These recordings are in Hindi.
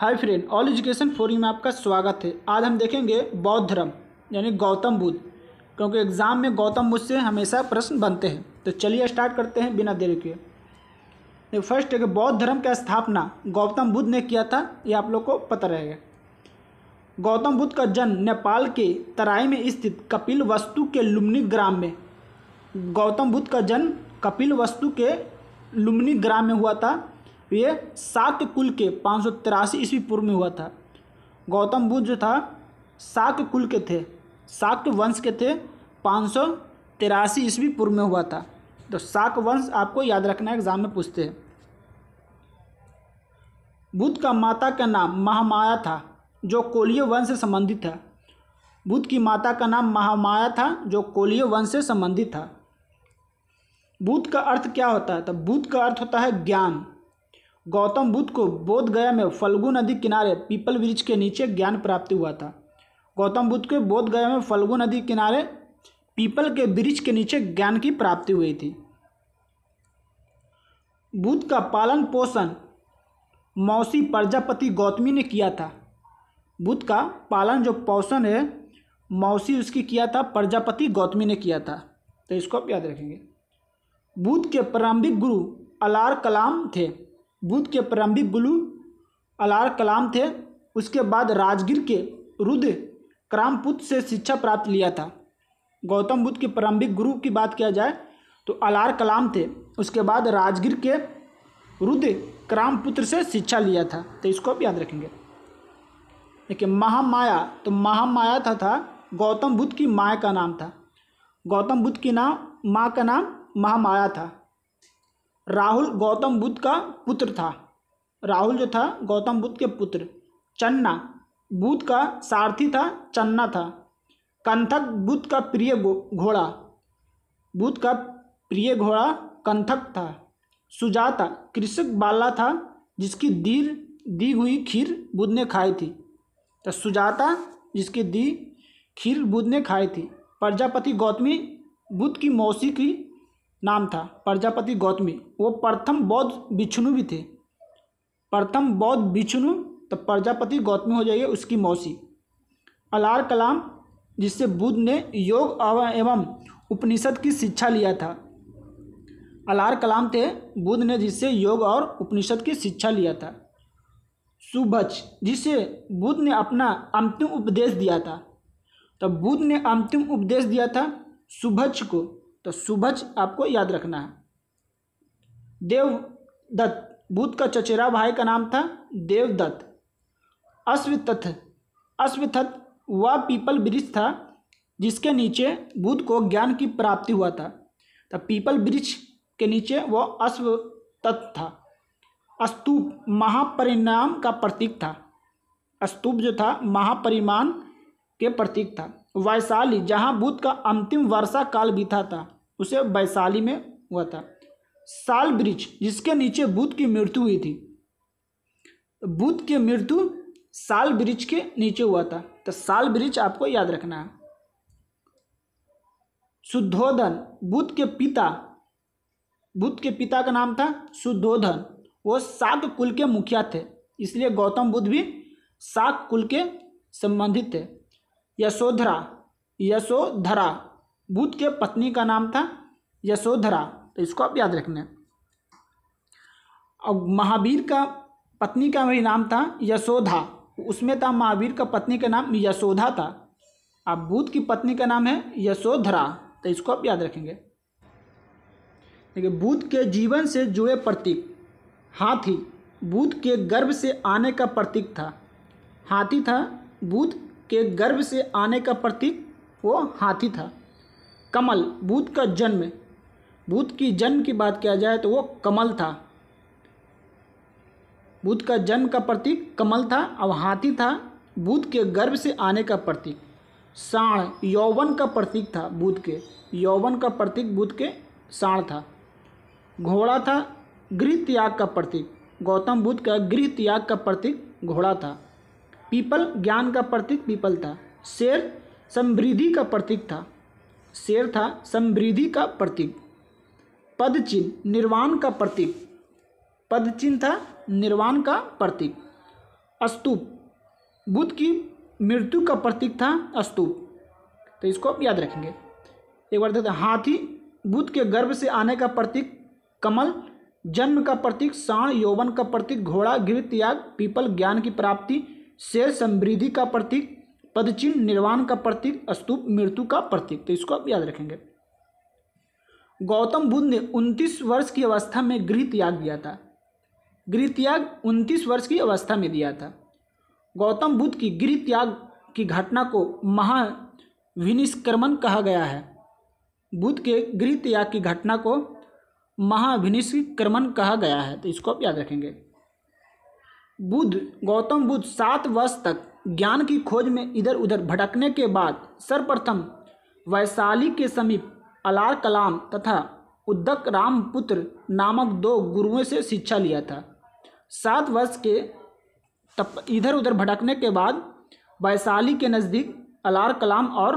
हाय फ्रेंड ऑल एजुकेशन फोरम में आपका स्वागत है आज हम देखेंगे बौद्ध धर्म यानी गौतम बुद्ध क्योंकि एग्ज़ाम में गौतम बुद्ध से हमेशा प्रश्न बनते हैं तो चलिए स्टार्ट करते हैं बिना देरी के फर्स्ट है कि बौद्ध धर्म का स्थापना गौतम बुद्ध ने किया था ये आप लोग को पता रहेगा गौतम बुद्ध का जन्म नेपाल के तराई में स्थित कपिल वस्तु के लुम्नी ग्राम में गौतम बुद्ध का जन्म कपिल वस्तु के लुम्नी ग्राम में हुआ था तो ये शाक्त कुल के पाँच सौ तिरासी ईस्वी पूर्व में हुआ था गौतम बुद्ध जो था शाक्त कुल के थे शाक्त वंश के थे पाँच सौ तिरासी ईस्वी पूर्व में हुआ था तो शाक वंश आपको याद रखना एग्जाम में पूछते हैं बुद्ध का माता का नाम महामाया था जो कोलिय वंश से संबंधित था बुद्ध की माता का नाम महामाया था जो कोलिय वंश से संबंधित था बुद्ध का अर्थ क्या होता है तो बुद्ध का अर्थ होता है ज्ञान गौतम बुद्ध को बोध गया में फल्गु नदी किनारे पीपल वृक्ष के नीचे ज्ञान प्राप्ति हुआ था गौतम बुद्ध के बोध गया में फल्गु नदी किनारे पीपल के वृक्ष के नीचे ज्ञान की प्राप्ति हुई थी बुद्ध का पालन पोषण मौसी प्रजापति गौतमी ने किया था बुद्ध का पालन जो पोषण है मौसी उसकी किया था प्रजापति गौतमी ने किया था तो इसको आप याद रखेंगे बुद्ध के प्रारंभिक गुरु अलार कलाम थे बुद्ध के प्रारंभिक गुरु अलार कलाम थे उसके बाद राजगीर के रुद्र क्रामपुत्र से शिक्षा प्राप्त लिया था गौतम बुद्ध के प्रारंभिक गुरु की बात किया जाए तो अलार कलाम थे उसके बाद राजगीर के रुद्र क्रामपुत्र से शिक्षा लिया था तो इसको आप याद रखेंगे देखिए महामाया तो महामाया था था गौतम बुद्ध की माया का नाम था गौतम बुद्ध की नाम माँ का नाम महामाया था राहुल गौतम बुद्ध का पुत्र था राहुल जो था गौतम बुद्ध के पुत्र चन्ना बुद्ध का सारथी था चन्ना था कंथक बुद्ध का प्रिय घोड़ा बुद्ध का प्रिय घोड़ा कंथक था सुजाता कृषक बाला था जिसकी दीर दी हुई खीर बुद्ध ने खाई थी तो सुजाता जिसकी दी खीर बुद्ध ने खाई थी प्रजापति गौतमी बुद्ध की मौसी की नाम था प्रजापति गौतमी वो प्रथम बौद्ध बिछुनु भी थे प्रथम बौद्ध बिछुनु तो प्रजापति गौतमी हो जाएगी उसकी मौसी अलार कलाम जिससे बुद्ध ने योग एवं उपनिषद की शिक्षा लिया था अलार कलाम थे बुद्ध ने जिससे योग और उपनिषद की शिक्षा लिया था सुभच जिसे बुद्ध ने अपना अंतिम उपदेश दिया था तब बुद्ध ने अंतिम उपदेश दिया था सुभच को तो सुभज आपको याद रखना है देवदत्त भूत का चचेरा भाई का नाम था देवदत्त अश्व अश्वथत वह पीपल वृक्ष था जिसके नीचे बुद्ध को ज्ञान की प्राप्ति हुआ था तो पीपल वृक्ष के नीचे वह अश्व तत्व था अस्तूप महापरिणाम का प्रतीक था अस्तूप जो था महापरिमाण के प्रतीक था वैशाली जहाँ बुद्ध का अंतिम वर्षा काल बीता था उसे वैशाली में हुआ था साल ब्रिज जिसके नीचे बुद्ध की मृत्यु हुई थी बुद्ध की मृत्यु साल ब्रिज के नीचे हुआ था तो साल ब्रिज आपको याद रखना है शुद्धोधन बुद्ध के पिता बुद्ध के पिता का नाम था शुद्धोधन वो साग कुल के मुखिया थे इसलिए गौतम बुद्ध भी साग कुल के संबंधित थे यशोधरा यशोधरा बुद्ध के पत्नी का नाम था यशोधरा तो इसको आप याद रखना और महावीर का पत्नी का भी नाम था यशोधा उसमें था महावीर का पत्नी का नाम यशोधा था अब बुद्ध की पत्नी का नाम है यशोधरा तो इसको आप याद रखेंगे देखिए बुद्ध के जीवन से जुड़े प्रतीक हाथी बुद्ध के गर्भ से आने का प्रतीक था हाथी था बुद्ध के गर्भ से आने का प्रतीक वो हाथी था कमल बुद्ध का जन्म बुद्ध की जन्म की बात किया जाए तो वो कमल था बुद्ध का जन्म का प्रतीक कमल था अब हाथी था बुद्ध के गर्भ से आने का प्रतीक साण यौवन का प्रतीक था बुद्ध के यौवन का प्रतीक बुद्ध के साण था घोड़ा था गृह त्याग का प्रतीक गौतम बुद्ध का गृह त्याग का प्रतीक घोड़ा था पीपल ज्ञान का प्रतीक पीपल था शेर समृद्धि का प्रतीक था शेर था समृद्धि का प्रतीक पद चिन्ह निर्वाण का प्रतीक पद चिन्ह था निर्वाण का प्रतीक अस्तूप बुद्ध की मृत्यु का प्रतीक था अस्तूप तो इसको आप याद रखेंगे एक बार देखते हाथी बुद्ध के गर्भ से आने का प्रतीक कमल जन्म का प्रतीक साण यौवन का प्रतीक घोड़ा गृह त्याग पीपल ज्ञान की प्राप्ति शेर समृद्धि का प्रतीक पदचिन्ह निर्वाण का प्रतीक स्तूप मृत्यु का प्रतीक तो इसको आप याद रखेंगे गौतम बुद्ध ने 29 वर्ष की अवस्था में गृह त्याग दिया था गृह त्याग उनतीस वर्ष की अवस्था में दिया था गौतम बुद्ध की गृह त्याग की घटना को महाविनिष्क्रमण कहा गया है बुद्ध के गृह त्याग की घटना को महाविनिष्क्रमण कहा गया है तो इसको आप याद रखेंगे बुद्ध गौतम बुद्ध सात वर्ष तक ज्ञान की खोज में इधर उधर भटकने के बाद सर्वप्रथम वैशाली के समीप अलार कलाम तथा उद्दक रामपुत्र नामक दो गुरुओं से शिक्षा लिया था सात वर्ष के तप इधर उधर भटकने के बाद वैशाली के नज़दीक अलार कलाम और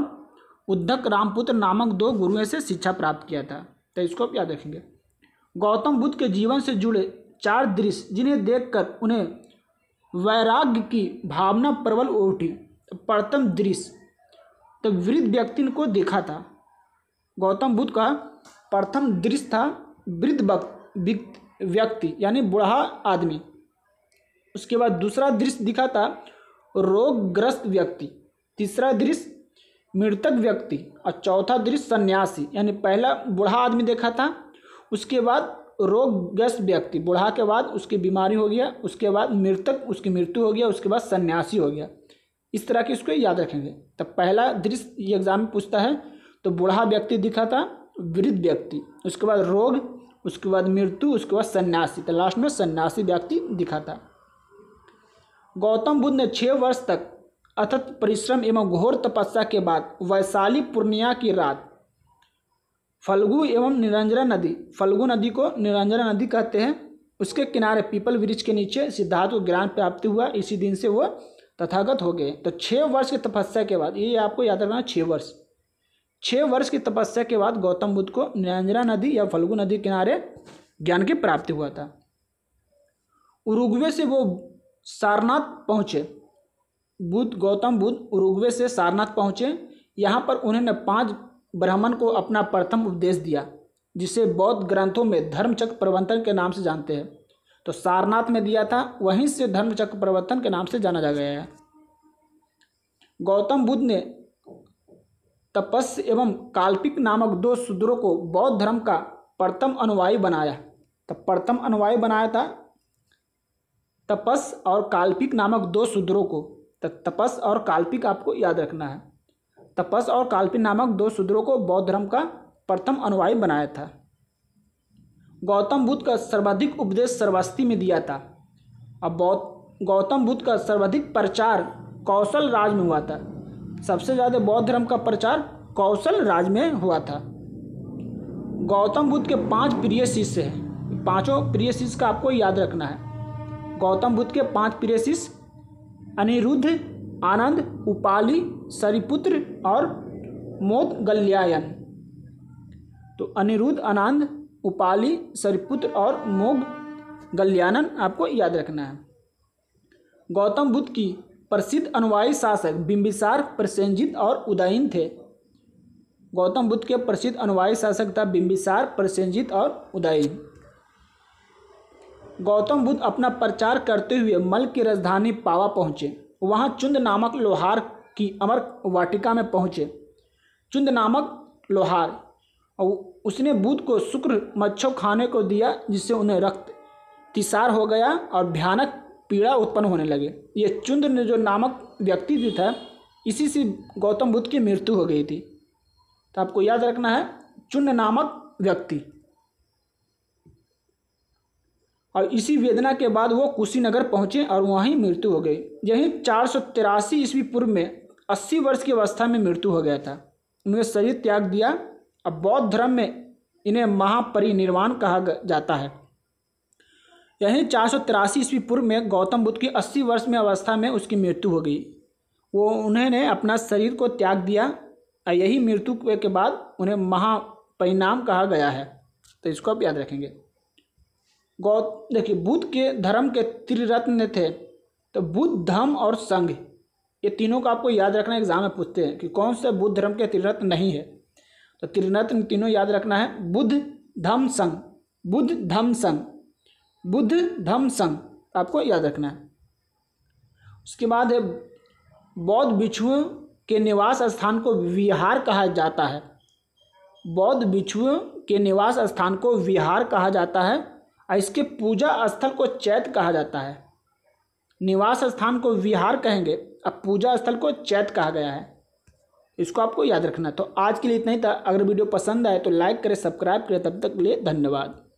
उद्धक रामपुत्र नामक दो गुरुओं से शिक्षा प्राप्त किया था तो इसको आप याद रखेंगे गौतम बुद्ध के जीवन से जुड़े चार दृश्य जिन्हें देखकर उन्हें वैराग्य की भावना प्रबल उठी प्रथम दृश्य तो वृद्ध व्यक्ति को देखा था गौतम बुद्ध का प्रथम दृश्य था वृद्ध व्यक्ति यानी बूढ़ा आदमी उसके बाद दूसरा दृश्य दिखा था रोगग्रस्त व्यक्ति तीसरा दृश्य मृतक व्यक्ति और चौथा दृश्य सन्यासी यानी पहला बूढ़ा आदमी देखा था उसके बाद रोगग्रस्त व्यक्ति बुढ़ा के बाद उसकी बीमारी हो गया उसके बाद मृतक उसकी मृत्यु हो गया उसके बाद सन्यासी हो गया इस तरह की उसको याद रखेंगे तब पहला दृश्य ये एग्जाम में पूछता है तो बूढ़ा व्यक्ति दिखा था वृद्ध व्यक्ति उसके बाद रोग उसके बाद मृत्यु उसके बाद सन्यासी तो लास्ट में सन्यासी व्यक्ति दिखा था गौतम बुद्ध ने छः वर्ष तक अथत परिश्रम एवं घोर तपस्या के बाद वैशाली पूर्णिया की रात फल्गु एवं निरंजना नदी फल्गु नदी को निरंजना नदी कहते हैं उसके किनारे पीपल वृक्ष के नीचे सिद्धार्थ को ज्ञान प्राप्ति हुआ इसी दिन से वह तथागत हो गए तो छः वर्ष की तपस्या के बाद ये आपको याद रखना छः वर्ष छः वर्ष की तपस्या के बाद गौतम बुद्ध को निरंजना नदी या फल्गु नदी किनारे ज्ञान की प्राप्ति हुआ था उरुग्वे से वो सारनाथ पहुँचे बुद्ध गौतम बुद्ध उरुग्वे से सारनाथ पहुँचे यहाँ पर उन्होंने पाँच ब्राह्मण को अपना प्रथम उपदेश दिया जिसे बौद्ध ग्रंथों में धर्मचक्र प्रवर्तन के नाम से जानते हैं तो सारनाथ में दिया था वहीं से धर्मचक्र प्रवर्तन के नाम से जाना जा गया है गौतम बुद्ध ने तपस्य एवं काल्पिक नामक दो सूद्रों को बौद्ध धर्म का प्रथम अनुवायी बनाया तो प्रथम अनुवायी बनाया था तपस और काल्पिक नामक दो सूद्रों को तो तपस और काल्पिक आपको याद रखना है तपस और काल्पिन नामक दो शूद्रों को बौद्ध धर्म का प्रथम अनुवायी बनाया था गौतम बुद्ध का सर्वाधिक उपदेश सर्वस्ती में दिया था अब बौद्ध गौतम बुद्ध का सर्वाधिक प्रचार कौशल राज में हुआ था सबसे ज़्यादा बौद्ध धर्म का प्रचार कौशल राज में हुआ था गौतम बुद्ध के पांच प्रिय शिष्य हैं पांचों प्रिय शिष्य का आपको याद रखना है गौतम बुद्ध के पांच प्रिय शिष्य अनिरुद्ध आनंद उपाली सरिपुत्र और मोद गल्यायन तो अनिरुद्ध आनंद उपाली सरिपुत्र और मोग गल्यानन आपको याद रखना है गौतम बुद्ध की प्रसिद्ध अनुवायी शासक बिम्बिसार प्रसेंजित और उदयन थे गौतम बुद्ध के प्रसिद्ध अनुवायी शासक था बिम्बिसार प्रसेंजित और उदयन गौतम बुद्ध अपना प्रचार करते हुए मल की राजधानी पावा पहुँचे वहाँ चुंद नामक लोहार की अमर वाटिका में पहुँचे चुंद नामक लोहार और उसने बुद्ध को शुक्र मच्छर खाने को दिया जिससे उन्हें रक्त तिसार हो गया और भयानक पीड़ा उत्पन्न होने लगे ये चुंद ने जो नामक व्यक्ति भी था इसी से गौतम बुद्ध की मृत्यु हो गई थी तो आपको याद रखना है चुन नामक व्यक्ति और इसी वेदना के बाद वो कुशीनगर पहुँचे और वहीं मृत्यु हो गई यहीं चार सौ तिरासी ईस्वी पूर्व में अस्सी वर्ष की अवस्था में मृत्यु हो गया था उन्होंने शरीर त्याग दिया अब बौद्ध धर्म में इन्हें महापरिनिर्वाण कहा जाता है यहीं चार सौ तिरासी ईस्वी पूर्व में गौतम बुद्ध की अस्सी वर्ष में अवस्था में उसकी मृत्यु हो गई वो उन्होंने अपना शरीर को त्याग दिया और यही मृत्यु के बाद उन्हें महापरिणाम कहा गया है तो इसको आप याद रखेंगे गौ देखिए बुद्ध के धर्म के त्रिरत्न थे तो बुद्ध धर्म और संघ ये तीनों का आपको याद रखना एग्जाम में पूछते हैं कि कौन से बुद्ध धर्म के त्रिरत्न नहीं है तो त्रिरत्न तीनों याद रखना है बुद्ध धम संघ बुद्ध धम संघ बुद्ध धम संघ आपको याद रखना है उसके बाद है बौद्ध बिछुओं के निवास स्थान को विहार कहा जाता है बौद्ध बिछुओं के निवास स्थान को विहार कहा जाता है इसके पूजा स्थल को चैत कहा जाता है निवास स्थान को विहार कहेंगे अब पूजा स्थल को चैत कहा गया है इसको आपको याद रखना तो आज के लिए इतना ही था अगर वीडियो पसंद आए तो लाइक करें सब्सक्राइब करें तब तक के लिए धन्यवाद